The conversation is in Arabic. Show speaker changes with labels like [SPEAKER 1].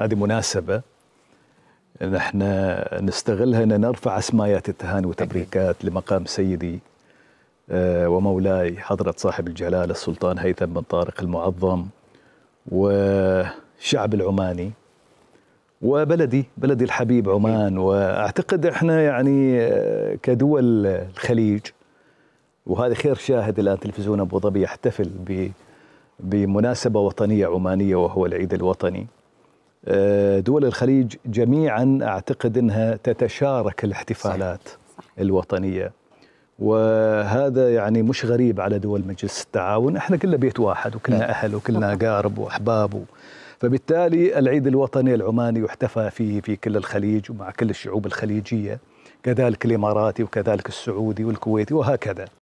[SPEAKER 1] هذه مناسبة نحن نستغلها أن نرفع أسمايات التهاني وتبريكات لمقام سيدي آه، ومولاي حضرة صاحب الجلالة السلطان هيثم بن طارق المعظم والشعب العماني وبلدي بلدي الحبيب عمان واعتقد احنا يعني آه، كدول الخليج وهذا خير شاهد الان تلفزيون ابو ظبي يحتفل بمناسبه وطنيه عمانيه وهو العيد الوطني آه، دول الخليج جميعا اعتقد انها تتشارك الاحتفالات صح. الوطنيه وهذا يعني مش غريب على دول مجلس التعاون احنا كلنا بيت واحد وكلنا نعم. اهل وكلنا اقارب نعم. واحباب فبالتالي العيد الوطني العماني يحتفى فيه في كل الخليج ومع كل الشعوب الخليجيه كذلك الاماراتي وكذلك السعودي والكويتي وهكذا